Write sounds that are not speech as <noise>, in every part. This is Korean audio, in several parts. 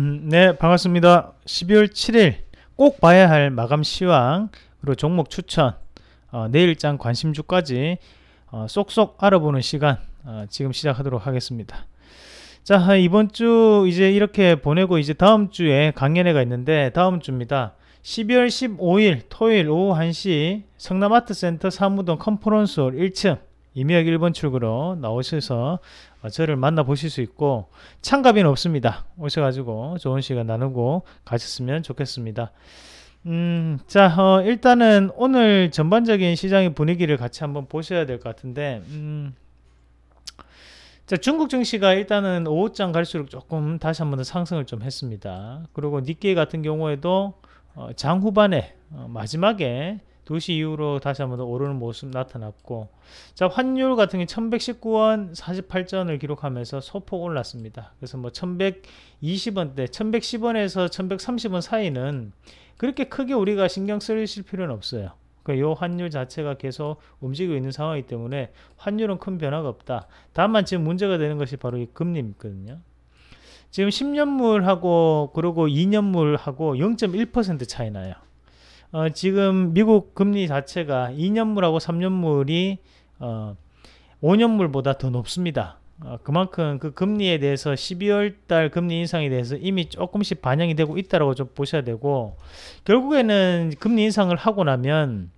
음, 네, 반갑습니다. 12월 7일 꼭 봐야 할 마감 시황, 그리고 종목 추천, 어, 내일장 관심주까지 어, 쏙쏙 알아보는 시간 어, 지금 시작하도록 하겠습니다. 자, 이번 주 이제 이렇게 보내고 이제 다음 주에 강연회가 있는데 다음 주입니다. 12월 15일 토요일 오후 1시 성남아트센터 사무동 컨퍼런스홀 1층 이미역 1번 출구로 나오셔서 어, 저를 만나보실 수 있고 참가비는 없습니다. 오셔가지고 좋은 시간 나누고 가셨으면 좋겠습니다. 음, 자 어, 일단은 오늘 전반적인 시장의 분위기를 같이 한번 보셔야 될 것 같은데 음, 자 중국 증시가 일단은 오후장 갈수록 조금 다시 한번 더 상승을 좀 했습니다. 그리고 니케이 같은 경우에도 어, 장 후반에 어, 마지막에 2시 이후로 다시 한번 더 오르는 모습 나타났고 자 환율 같은 게 1119원 48전을 기록하면서 소폭 올랐습니다. 그래서 뭐 1120원대 1110원에서 1130원 사이는 그렇게 크게 우리가 신경 쓰실 필요는 없어요. 그요 그러니까 환율 자체가 계속 움직이고 있는 상황이기 때문에 환율은 큰 변화가 없다. 다만 지금 문제가 되는 것이 바로 이 금리거든요. 지금 10년물하고 그리고 2년물하고 0.1% 차이 나요. 어, 지금 미국 금리 자체가 2년물하고 3년물이 어, 5년물보다 더 높습니다. 어, 그만큼 그 금리에 대해서 12월 달 금리 인상에 대해서 이미 조금씩 반영이 되고 있다고좀 보셔야 되고 결국에는 금리 인상을 하고 나면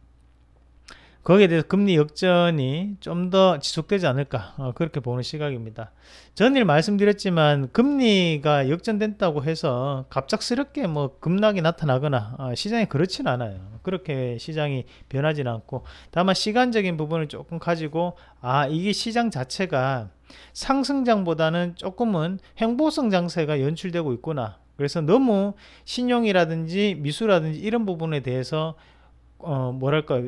거기에 대해서 금리 역전이 좀 더 지속되지 않을까 어, 그렇게 보는 시각입니다. 전일 말씀드렸지만 금리가 역전된다고 해서 갑작스럽게 뭐 급락이 나타나거나 어, 시장이 그렇진 않아요. 그렇게 시장이 변하진 않고 다만 시간적인 부분을 조금 가지고 아 이게 시장 자체가 상승장보다는 조금은 행보성 장세가 연출되고 있구나. 그래서 너무 신용이라든지 미수라든지 이런 부분에 대해서 어 뭐랄까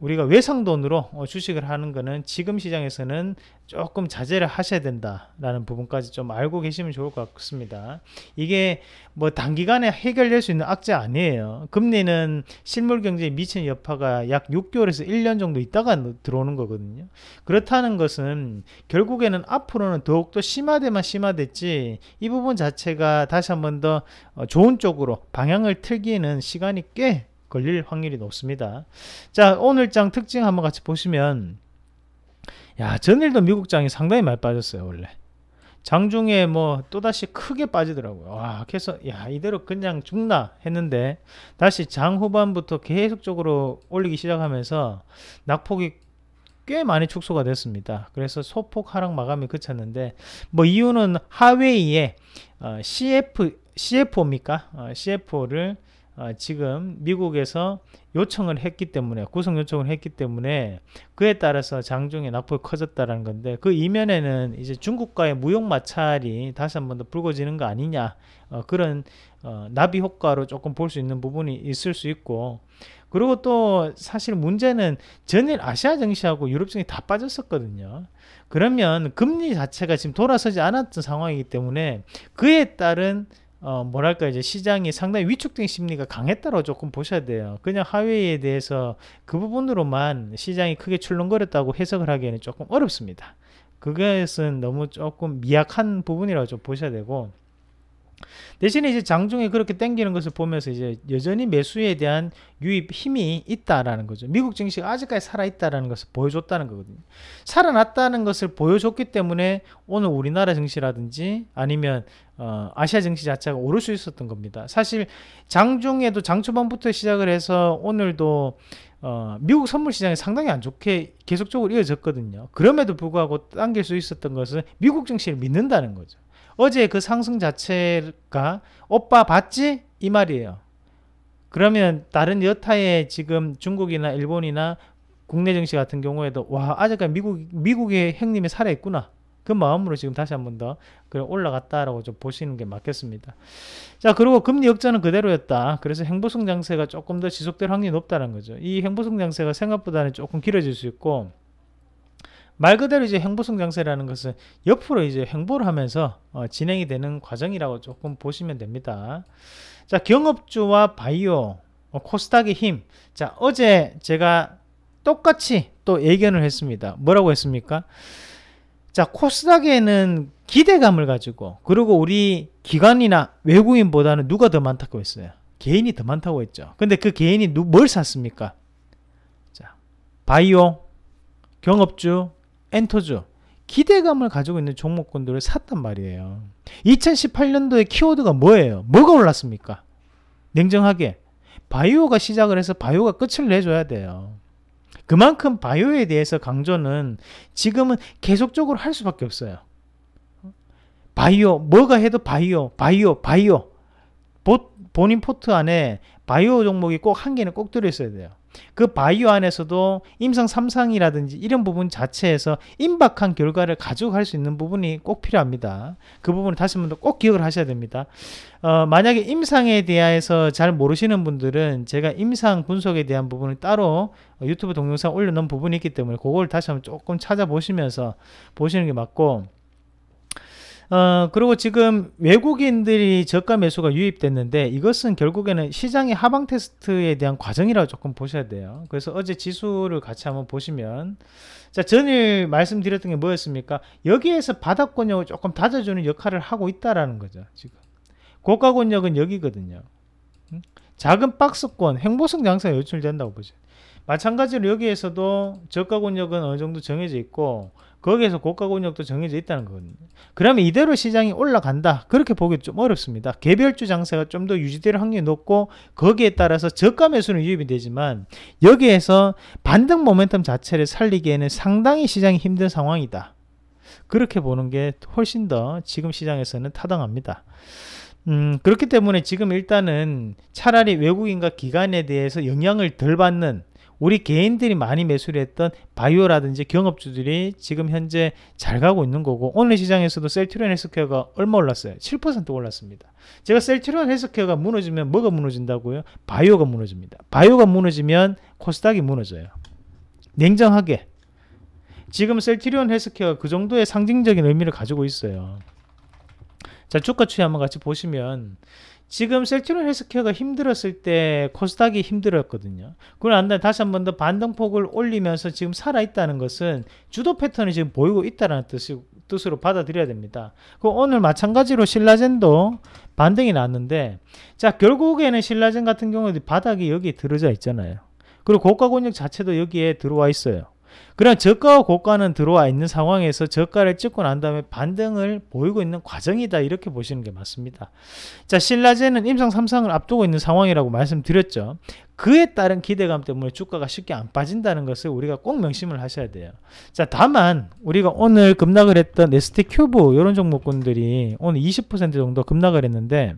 우리가 외상돈으로 어, 주식을 하는 것은 지금 시장에서는 조금 자제를 하셔야 된다라는 부분까지 좀 알고 계시면 좋을 것 같습니다. 이게 뭐 단기간에 해결될 수 있는 악재 아니에요. 금리는 실물 경제에 미치는 여파가 약 6개월에서 1년 정도 있다가 들어오는 거거든요. 그렇다는 것은 결국에는 앞으로는 더욱더 심화되만 심화됐지 이 부분 자체가 다시 한번 더 어, 좋은 쪽으로 방향을 틀기에는 시간이 꽤 걸릴 확률이 높습니다. 자, 오늘장 특징 한번 같이 보시면 야, 전일도 미국장이 상당히 많이 빠졌어요, 원래. 장중에 뭐 또다시 크게 빠지더라고요. 와, 그래서 야, 이대로 그냥 죽나 했는데 다시 장 후반부터 계속적으로 올리기 시작하면서 낙폭이 꽤 많이 축소가 됐습니다. 그래서 소폭 하락 마감이 그쳤는데 뭐 이유는 하웨이의 어, CF CFO입니까? 어, CFO를 아, 지금 미국에서 요청을 했기 때문에 구속 요청을 했기 때문에 그에 따라서 장중에 낙폭이 커졌다는 건데 그 이면에는 이제 중국과의 무역 마찰이 다시 한 번 더 불거지는 거 아니냐 어, 그런 어, 나비 효과로 조금 볼 수 있는 부분이 있을 수 있고 그리고 또 사실 문제는 전일 아시아 정시하고 유럽 정시다 빠졌었거든요. 그러면 금리 자체가 지금 돌아서지 않았던 상황이기 때문에 그에 따른 어, 뭐랄까 이제 시장이 상당히 위축된 심리가 강했다고 조금 보셔야 돼요. 그냥 하웨이에 대해서 그 부분으로만 시장이 크게 출렁거렸다고 해석을 하기에는 조금 어렵습니다. 그것은 너무 조금 미약한 부분이라고 좀 보셔야 되고 대신에 이제 장중에 그렇게 땡기는 것을 보면서 이제 여전히 매수에 대한 유입 힘이 있다라는 거죠. 미국 증시가 아직까지 살아있다라는 것을 보여줬다는 거거든요. 살아났다는 것을 보여줬기 때문에 오늘 우리나라 증시라든지 아니면 어, 아시아 증시 자체가 오를 수 있었던 겁니다. 사실 장중에도 장 초반부터 시작을 해서 오늘도 어, 미국 선물 시장이 상당히 안 좋게 계속적으로 이어졌거든요. 그럼에도 불구하고 당길 수 있었던 것은 미국 증시를 믿는다는 거죠. 어제 그 상승 자체가 오빠 봤지? 이 말이에요. 그러면 다른 여타의 지금 중국이나 일본이나 국내 증시 같은 경우에도 와 아직까지 미국 미국의 형님이 살아 있구나. 그 마음으로 지금 다시 한 번 더 올라갔다라고 좀 보시는 게 맞겠습니다. 자 그리고 금리 역전은 그대로였다. 그래서 행보성 장세가 조금 더 지속될 확률이 높다는 거죠. 이 행보성 장세가 생각보다는 조금 길어질 수 있고 말 그대로 이제 행보성 장세라는 것은 옆으로 이제 행보를 하면서 어, 진행이 되는 과정이라고 조금 보시면 됩니다. 자, 경업주와 바이오, 어, 코스닥의 힘. 자, 어제 제가 똑같이 또 예견을 했습니다. 뭐라고 했습니까? 자, 코스닥에는 기대감을 가지고 그리고 우리 기관이나 외국인보다는 누가 더 많다고 했어요? 개인이 더 많다고 했죠. 근데 그 개인이 누, 뭘 샀습니까? 자, 바이오, 경업주, 엔터죠. 기대감을 가지고 있는 종목군들을 샀단 말이에요. 2018년도에 키워드가 뭐예요? 뭐가 올랐습니까? 냉정하게 바이오가 시작을 해서 바이오가 끝을 내줘야 돼요. 그만큼 바이오에 대해서 강조는 지금은 계속적으로 할 수밖에 없어요. 바이오, 뭐가 해도 바이오, 바이오, 바이오. 보, 본인 포트 안에 바이오 종목이 꼭 한 개는 꼭 들어있어야 돼요. 그 바이오 안에서도 임상 3상이라든지 이런 부분 자체에서 임박한 결과를 가져갈 수 있는 부분이 꼭 필요합니다. 그 부분을 다시 한번 꼭 기억을 하셔야 됩니다. 어, 만약에 임상에 대해서 잘 모르시는 분들은 제가 임상 분석에 대한 부분을 따로 유튜브 동영상 올려놓은 부분이 있기 때문에 그걸 다시 한번 조금 찾아보시면서 보시는 게 맞고 어, 그리고 지금 외국인들이 저가 매수가 유입됐는데 이것은 결국에는 시장의 하방 테스트에 대한 과정이라고 조금 보셔야 돼요. 그래서 어제 지수를 같이 한번 보시면 자 전일 말씀드렸던 게 뭐였습니까? 여기에서 바닥권역을 조금 다져주는 역할을 하고 있다라는 거죠. 지금 고가권역은 여기거든요. 작은 박스권, 행보성 양상에 유출된다고 보죠. 마찬가지로 여기에서도 저가 권역은 어느 정도 정해져 있고 거기에서 고가 권역도 정해져 있다는 거거든요. 그러면 이대로 시장이 올라간다. 그렇게 보기 좀 어렵습니다. 개별주 장세가 좀 더 유지될 확률이 높고 거기에 따라서 저가 매수는 유입이 되지만 여기에서 반등 모멘텀 자체를 살리기에는 상당히 시장이 힘든 상황이다. 그렇게 보는 게 훨씬 더 지금 시장에서는 타당합니다. 음, 그렇기 때문에 지금 일단은 차라리 외국인과 기관에 대해서 영향을 덜 받는 우리 개인들이 많이 매수를 했던 바이오라든지 경업주들이 지금 현재 잘 가고 있는 거고 오늘 시장에서도 셀트리온 헬스케어가 얼마 올랐어요? 7% 올랐습니다. 제가 셀트리온 헬스케어가 무너지면 뭐가 무너진다고요? 바이오가 무너집니다. 바이오가 무너지면 코스닥이 무너져요. 냉정하게 지금 셀트리온 헬스케어가 그 정도의 상징적인 의미를 가지고 있어요. 자 주가 추이 한번 같이 보시면 지금 셀트리온 헬스케어가 힘들었을 때 코스닥이 힘들었거든요. 그걸 안에 다시 한 번 더 반등폭을 올리면서 지금 살아있다는 것은 주도 패턴이 지금 보이고 있다는 뜻이, 뜻으로 받아들여야 됩니다. 그 오늘 마찬가지로 신라젠도 반등이 났는데 자 결국에는 신라젠 같은 경우도 바닥이 여기 에 들어져 있잖아요. 그리고 고가 권역 자체도 여기에 들어와 있어요. 그러나 저가와 고가는 들어와 있는 상황에서 저가를 찍고 난 다음에 반등을 보이고 있는 과정이다 이렇게 보시는 게 맞습니다. 자 신라제는 임상 3상을 앞두고 있는 상황이라고 말씀드렸죠. 그에 따른 기대감 때문에 주가가 쉽게 안 빠진다는 것을 우리가 꼭 명심을 하셔야 돼요. 자, 다만 우리가 오늘 급락을 했던 ST 큐브 이런 종목군들이 오늘 20% 정도 급락을 했는데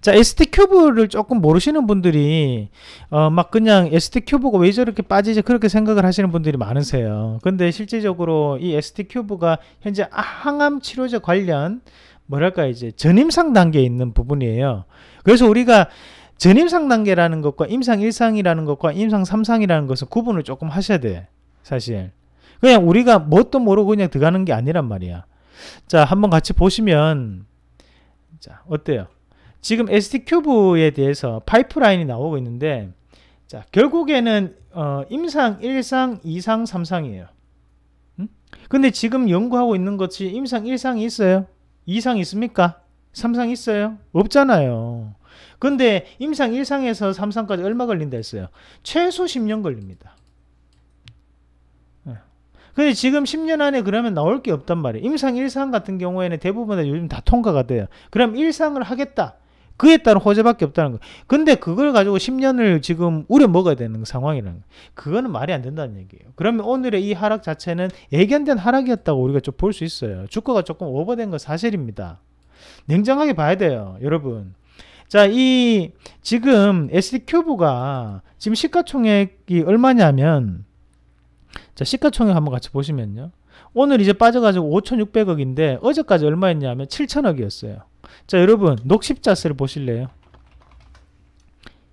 자, ST 큐브를 조금 모르시는 분들이 어, 막 그냥 ST 큐브가 왜 저렇게 빠지지 그렇게 생각을 하시는 분들이 많으세요. 근데 실제적으로 이 ST 큐브가 현재 항암 치료제 관련 뭐랄까 이제 전임상 단계에 있는 부분이에요. 그래서 우리가 전임상 단계라는 것과 임상 1상이라는 것과 임상 3상이라는 것은 구분을 조금 하셔야 돼. 사실. 그냥 우리가 뭣도 모르고 그냥 들어가는 게 아니란 말이야. 자, 한번 같이 보시면 자, 어때요? 지금 ST 큐브에 대해서 파이프라인이 나오고 있는데 자 결국에는 어, 임상 1상, 2상, 3상이에요. 음? 근데 지금 연구하고 있는 것이 임상 1상이 있어요? 2상 있습니까? 3상 있어요? 없잖아요. 근데 임상 1상에서 3상까지 얼마 걸린다 했어요? 최소 10년 걸립니다. 예. 근데 지금 10년 안에 그러면 나올 게 없단 말이에요. 임상 1상 같은 경우에는 대부분 요즘 다 통과가 돼요. 그럼 1상을 하겠다. 그에 따른 호재밖에 없다는 거. 근데 그걸 가지고 10년을 지금 우려 먹어야 되는 상황이라는 거. 그거는 말이 안 된다는 얘기예요. 그러면 오늘의 이 하락 자체는 예견된 하락이었다고 우리가 좀 볼 수 있어요. 주가가 조금 오버된 건 사실입니다. 냉정하게 봐야 돼요, 여러분. 자, 이 지금 SD 큐브가 지금 시가총액이 얼마냐면 자, 시가총액 한번 같이 보시면요. 오늘 이제 빠져가지고 5,600억인데 어제까지 얼마였냐면 7,000억이었어요. 자 여러분 녹십자세를 보실래요?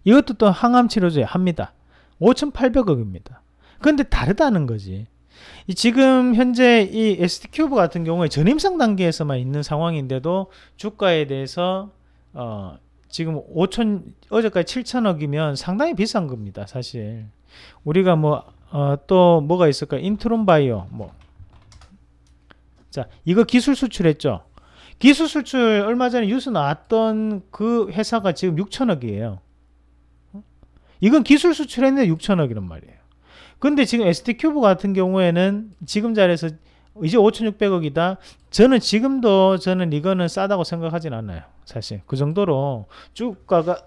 이것도 또 항암치료제 합니다. 5,800억입니다. 그데 다르다는 거지. 지금 현재 이 ST큐브 같은 경우에 전임상 단계에서만 있는 상황인데도 주가에 대해서 어 지금 5천 어제까지 7천억이면 상당히 비싼 겁니다. 사실 우리가 뭐또 어 뭐가 있을까? 인트론 바이오 뭐. 자, 이거 기술 수출했죠. 기술수출 얼마 전에 뉴스 나왔던 그 회사가 지금 6천억이에요. 이건 기술 수출했는데 6천억이란 말이에요. 근데 지금 ST큐브 같은 경우에는 지금 자리에서 이제 5,600억이다. 저는 지금도 저는 이거는 싸다고 생각하진 않아요. 사실 그 정도로 주가가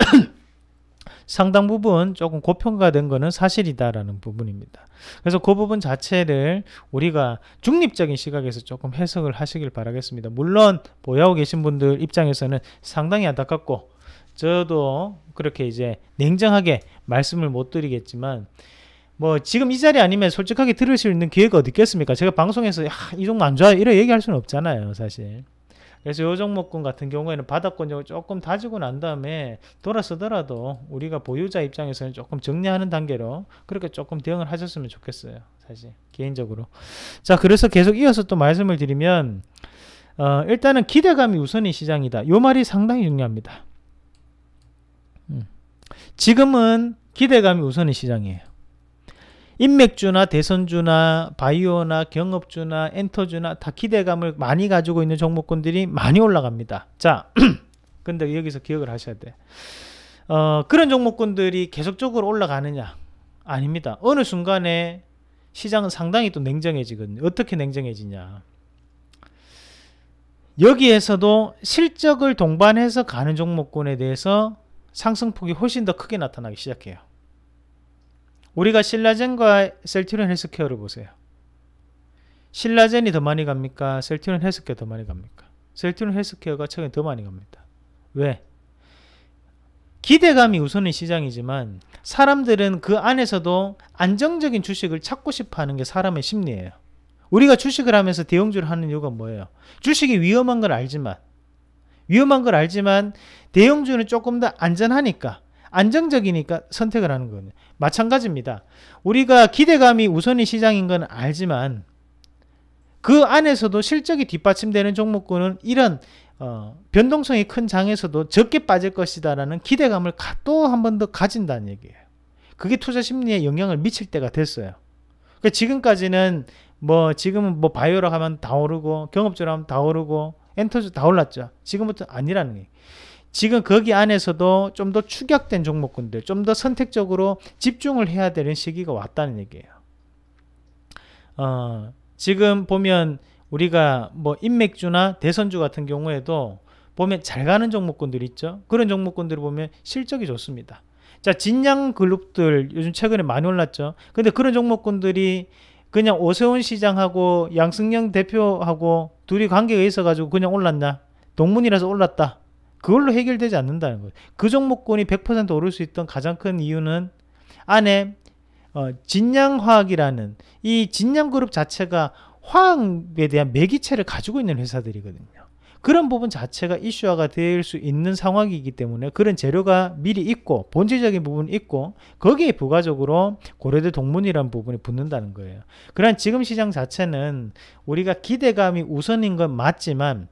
상당 부분 조금 고평가된 것은 사실이다라는 부분입니다. 그래서 그 부분 자체를 우리가 중립적인 시각에서 조금 해석을 하시길 바라겠습니다. 물론 보유하고 계신 분들 입장에서는 상당히 안타깝고 저도 그렇게 이제 냉정하게 말씀을 못 드리겠지만 뭐 지금 이 자리 아니면 솔직하게 들을 수 있는 기회가 어디 있겠습니까? 제가 방송에서 야, 이 종목 안 좋아요 이런 얘기할 수는 없잖아요 사실. 그래서 요 종목군 같은 경우에는 바닥권적을 조금 다지고 난 다음에 돌아서더라도 우리가 보유자 입장에서는 조금 정리하는 단계로 그렇게 조금 대응을 하셨으면 좋겠어요. 사실 개인적으로. 자 그래서 계속 이어서 또 말씀을 드리면 어, 일단은 기대감이 우선인 시장이다. 요 말이 상당히 중요합니다. 음. 지금은 기대감이 우선인 시장이에요. 인맥주나 대선주나 바이오나 경업주나 엔터주나 다 기대감을 많이 가지고 있는 종목군들이 많이 올라갑니다. 자, <clears throat> 근데 여기서 기억을 하셔야 돼. 어, 그런 종목군들이 계속적으로 올라가느냐? 아닙니다. 어느 순간에 시장은 상당히 또 냉정해지거든요. 어떻게 냉정해지냐? 여기에서도 실적을 동반해서 가는 종목군에 대해서 상승폭이 훨씬 더 크게 나타나기 시작해요. 우리가 신라젠과 셀티론 헬스케어를 보세요. 신라젠이 더 많이 갑니까? 셀티론 헬스케어 더 많이 갑니까? 셀티론 헬스케어가 최근에 더 많이 갑니다. 왜? 기대감이 우선인 시장이지만 사람들은 그 안에서도 안정적인 주식을 찾고 싶어 하는 게 사람의 심리예요. 우리가 주식을 하면서 대형주를 하는 이유가 뭐예요? 주식이 위험한 걸 알지만 위험한 걸 알지만 대형주는 조금 더 안전하니까 안정적이니까 선택을 하는 거거든요. 마찬가지입니다. 우리가 기대감이 우선의 시장인 건 알지만 그 안에서도 실적이 뒷받침되는 종목군은 이런 어, 변동성이 큰 장에서도 적게 빠질 것이다라는 기대감을 또 한 번 더 가진다는 얘기예요. 그게 투자 심리에 영향을 미칠 때가 됐어요. 그러니까 지금까지는 뭐 지금은 뭐 바이오라 하면 다 오르고 경업주라 하면 다 오르고 엔터주 다 올랐죠. 지금부터 아니라는 얘기. 지금 거기 안에서도 좀더 축약된 종목군들, 좀 더 선택적으로 집중을 해야 되는 시기가 왔다는 얘기예요. 어, 지금 보면 우리가 뭐 인맥주나 대선주 같은 경우에도 보면 잘 가는 종목군들 있죠. 그런 종목군들을 보면 실적이 좋습니다. 자, 진양 그룹들 요즘 최근에 많이 올랐죠. 근데 그런 종목군들이 그냥 오세훈 시장하고 양승영 대표하고 둘이 관계가 있어가지고 그냥 올랐나? 동문이라서 올랐다. 그걸로 해결되지 않는다는 거예요. 그종목권이100% 오를 수 있던 가장 큰 이유는 안에 어, 진양화학이라는 이 진양그룹 자체가 화학에 대한 매기체를 가지고 있는 회사들이거든요. 그런 부분 자체가 이슈화가 될 수 있는 상황이기 때문에 그런 재료가 미리 있고 본질적인 부분이 있고 거기에 부가적으로 고려대 동문이라는 부분이 붙는다는 거예요. 그러한 지금 시장 자체는 우리가 기대감이 우선인 건 맞지만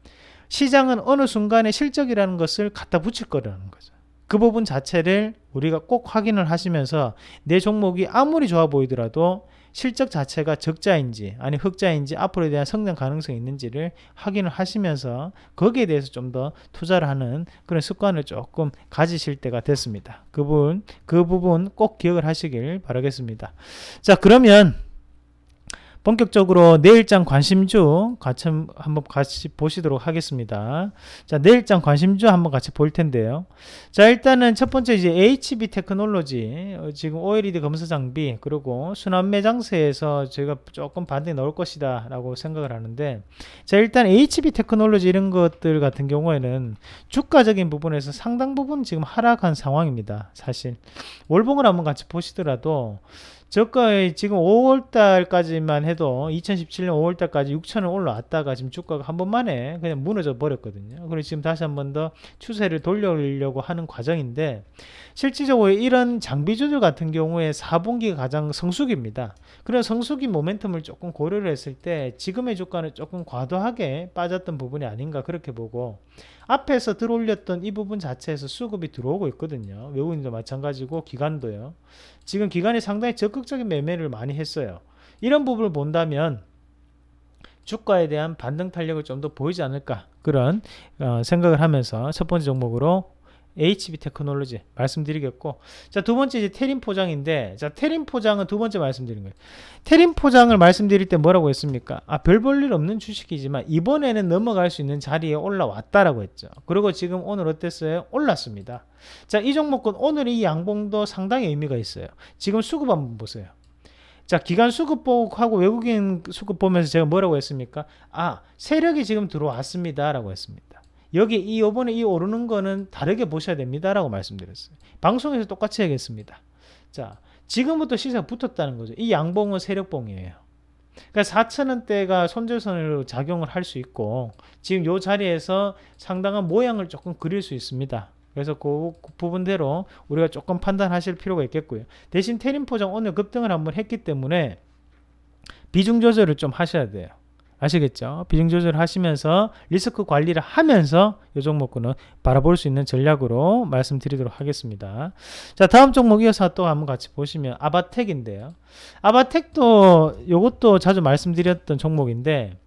시장은 어느 순간에 실적이라는 것을 갖다 붙일 거라는 거죠. 그 부분 자체를 우리가 꼭 확인을 하시면서 내 종목이 아무리 좋아 보이더라도 실적 자체가 적자인지 아니 흑자인지 앞으로에 대한 성장 가능성이 있는지를 확인을 하시면서 거기에 대해서 좀 더 투자를 하는 그런 습관을 조금 가지실 때가 됐습니다. 그분 그 부분 꼭 기억을 하시길 바라겠습니다. 자 그러면 본격적으로 내일장 관심주 같이 한번 같이 보시도록 하겠습니다. 자, 내일장 관심주 한번 같이 볼 텐데요. 자, 일단은 첫 번째 이제 HB 테크놀로지 어, 지금 OLED 검사 장비 그리고 순환 매장세에서 제가 조금 반등이 나올 것이다라고 생각을 하는데 자, 일단 HB 테크놀로지 이런 것들 같은 경우에는 주가적인 부분에서 상당 부분 지금 하락한 상황입니다. 사실 월봉을 한번 같이 보시더라도 저가의 지금 5월달까지만 해도 2017년 5월달까지 6천원 올라왔다가 지금 주가가 한 번만에 그냥 무너져 버렸거든요. 그리고 지금 다시 한번 더 추세를 돌려려고 하는 과정인데 실질적으로 이런 장비주들 같은 경우에 4분기가 가장 성수기입니다. 그런 성수기 모멘텀을 조금 고려를 했을 때 지금의 주가는 조금 과도하게 빠졌던 부분이 아닌가 그렇게 보고 앞에서 들어올렸던 이 부분 자체에서 수급이 들어오고 있거든요. 외국인도 마찬가지고 기관도요. 지금 기관이 상당히 적 적극적인 매매를 많이 했어요. 이런 부분을 본다면 주가에 대한 반등 탄력을 좀 더 보이지 않을까 그런 어, 생각을 하면서 첫 번째 종목으로 HB 테크놀로지 말씀드리겠고 자두 번째 이제 테린 포장인데 자 테린 포장은 두 번째 말씀드린 거예요 테린 포장을 말씀드릴 때 뭐라고 했습니까 아별 볼 일 없는 주식이지만 이번에는 넘어갈 수 있는 자리에 올라왔다라고 했죠 그리고 지금 오늘 어땠어요 올랐습니다 자이 종목은 오늘 이 양봉도 상당히 의미가 있어요 지금 수급 한번 보세요 자 기간 수급하고 외국인 수급 보면서 제가 뭐라고 했습니까 아 세력이 지금 들어왔습니다 라고 했습니다 여기 이 요번에 이 오르는 거는 다르게 보셔야 됩니다라고 말씀드렸어요. 방송에서 똑같이 하겠습니다. 자, 지금부터 시세가 붙었다는 거죠. 이 양봉은 세력봉이에요. 그러니까 4천원대가 손절선으로 작용을 할 수 있고 지금 요 자리에서 상당한 모양을 조금 그릴 수 있습니다. 그래서 그 부분대로 우리가 조금 판단하실 필요가 있겠고요. 대신 테린 포장 오늘 급등을 한번 했기 때문에 비중 조절을 좀 하셔야 돼요. 아시겠죠? 비중 조절을 하시면서 리스크 관리를 하면서 이 종목군은 바라볼 수 있는 전략으로 말씀드리도록 하겠습니다. 자, 다음 종목 이어서 또 한번 같이 보시면 아바텍인데요. 아바텍도 이것도 자주 말씀드렸던 종목인데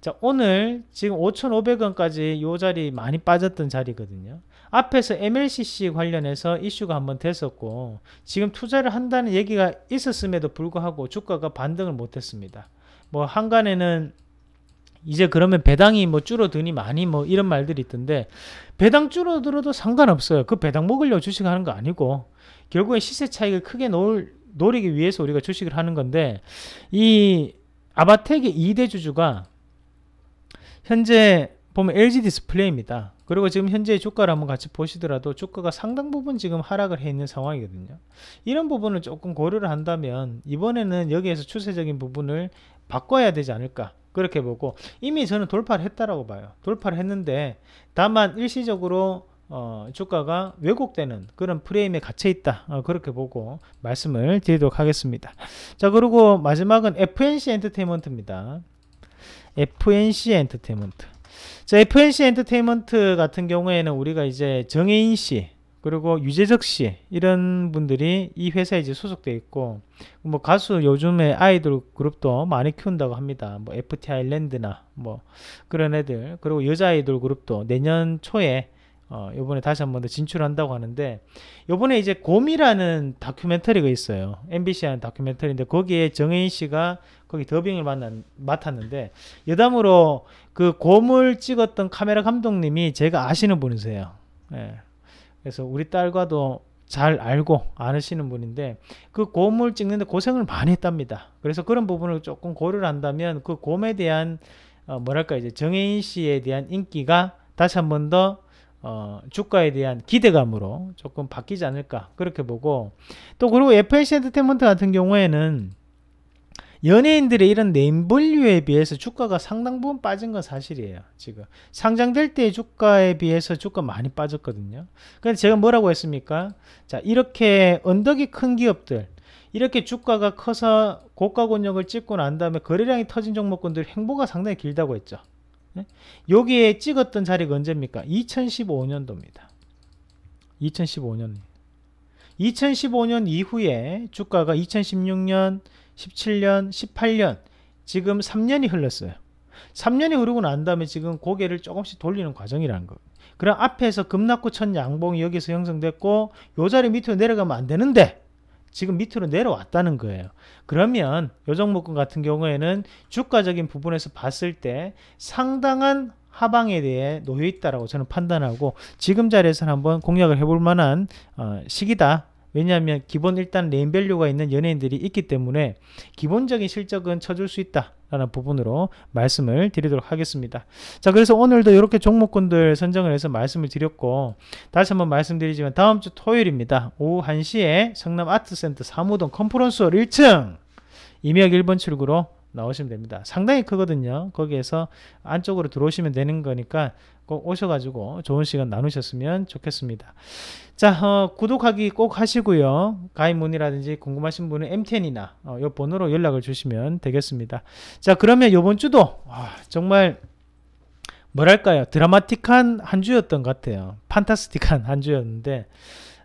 자, 오늘 지금 5,500원까지 요 자리 많이 빠졌던 자리거든요. 앞에서 MLCC 관련해서 이슈가 한번 됐었고 지금 투자를 한다는 얘기가 있었음에도 불구하고 주가가 반등을 못했습니다. 뭐 한간에는 이제 그러면 배당이 뭐 줄어드니 많이 뭐 이런 말들이 있던데 배당 줄어들어도 상관없어요. 그 배당 먹으려고 주식하는 거 아니고 결국에 시세 차익을 크게 놓을, 노리기 위해서 우리가 주식을 하는 건데 이 아바텍의 2대 주주가 현재 보면 LG 디스플레이입니다. 그리고 지금 현재의 주가를 한번 같이 보시더라도 주가가 상당 부분 지금 하락을 해 있는 상황이거든요. 이런 부분을 조금 고려를 한다면 이번에는 여기에서 추세적인 부분을 바꿔야 되지 않을까 그렇게 보고 이미 저는 돌파를 했다라고 봐요 돌파를 했는데 다만 일시적으로 어, 주가가 왜곡되는 그런 프레임에 갇혀 있다 어, 그렇게 보고 말씀을 드리도록 하겠습니다 자 그리고 마지막은 FNC 엔터테인먼트입니다 FNC 엔터테인먼트 자 FNC 엔터테인먼트 같은 경우에는 우리가 이제 정혜인 씨 그리고 유재석 씨 이런 분들이 이 회사에 이제 소속돼 있고 뭐 가수 요즘에 아이돌 그룹도 많이 키운다고 합니다. 뭐 FT 아일랜드나 뭐 그런 애들 그리고 여자 아이돌 그룹도 내년 초에 어 요번에 다시 한 번 더 진출한다고 하는데 요번에 이제 곰이라는 다큐멘터리가 있어요. MBC 하는 다큐멘터리인데 거기에 정혜인 씨가 거기 더빙을 만난, 맡았는데 여담으로 그 곰을 찍었던 카메라 감독님이 제가 아시는 분이세요. 예. 그래서 우리 딸과도 잘 알고 아시는 분인데 그 곰을 찍는데 고생을 많이 했답니다. 그래서 그런 부분을 조금 고려를 한다면 그 곰에 대한 어 뭐랄까 이제 정혜인 씨에 대한 인기가 다시 한번더 어, 주가에 대한 기대감으로 조금 바뀌지 않을까 그렇게 보고 또 그리고 FNC 엔터테인먼트 같은 경우에는 연예인들의 이런 네임밸류에 비해서 주가가 상당 부분 빠진 건 사실이에요. 지금 상장될 때의 주가에 비해서 주가 많이 빠졌거든요. 근데 제가 뭐라고 했습니까? 자 이렇게 언덕이 큰 기업들 이렇게 주가가 커서 고가 권역을 찍고 난 다음에 거래량이 터진 종목군들 행보가 상당히 길다고 했죠. 네? 여기에 찍었던 자리가 언제입니까? 2015년도입니다. 2015년. 2015년 이후에 주가가 2016년 17년, 18년, 지금 3년이 흘렀어요. 3년이 흐르고 난 다음에 지금 고개를 조금씩 돌리는 과정이라는 거. 그럼 앞에서 급락구천 양봉이 여기서 형성됐고 요 자리 밑으로 내려가면 안 되는데 지금 밑으로 내려왔다는 거예요. 그러면 요정목금 같은 경우에는 주가적인 부분에서 봤을 때 상당한 하방에 대해 놓여 있다라고 저는 판단하고 지금 자리에서 한번 공략을 해볼 만한 어, 시기다 왜냐하면 기본 일단 레인밸류가 있는 연예인들이 있기 때문에 기본적인 실적은 쳐줄 수 있다 라는 부분으로 말씀을 드리도록 하겠습니다 자 그래서 오늘도 이렇게 종목군들 선정을 해서 말씀을 드렸고 다시 한번 말씀드리지만 다음 주 토요일입니다 오후 1시에 성남 아트센터 사무동 컨퍼런스홀 1층 임역 1번 출구로 나오시면 됩니다. 상당히 크거든요. 거기에서 안쪽으로 들어오시면 되는 거니까 꼭 오셔가지고 좋은 시간 나누셨으면 좋겠습니다. 자, 어, 구독하기 꼭 하시고요. 가입 문의라든지 궁금하신 분은 MTN이나 어, 이 번호로 연락을 주시면 되겠습니다. 자, 그러면 요번 주도 아, 정말 뭐랄까요. 드라마틱한 한 주였던 것 같아요. 판타스틱한 한 주였는데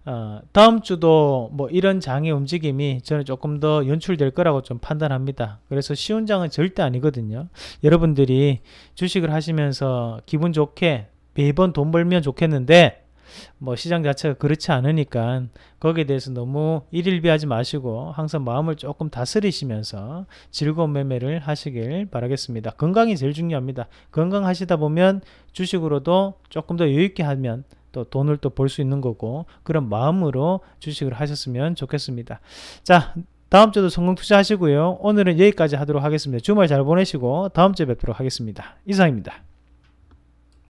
어, 다음 주도 뭐 이런 장의 움직임이 저는 조금 더 연출될 거라고 좀 판단합니다. 그래서 쉬운 장은 절대 아니거든요. 여러분들이 주식을 하시면서 기분 좋게 매번 돈 벌면 좋겠는데 뭐 시장 자체가 그렇지 않으니까 거기에 대해서 너무 일일비하지 마시고 항상 마음을 조금 다스리시면서 즐거운 매매를 하시길 바라겠습니다. 건강이 제일 중요합니다. 건강하시다 보면 주식으로도 조금 더 여유있게 하면 또 돈을 또 벌 수 있는 거고 그런 마음으로 주식을 하셨으면 좋겠습니다. 자 다음 주도 성공 투자하시고요. 오늘은 여기까지 하도록 하겠습니다. 주말 잘 보내시고 다음 주에 뵙도록 하겠습니다. 이상입니다.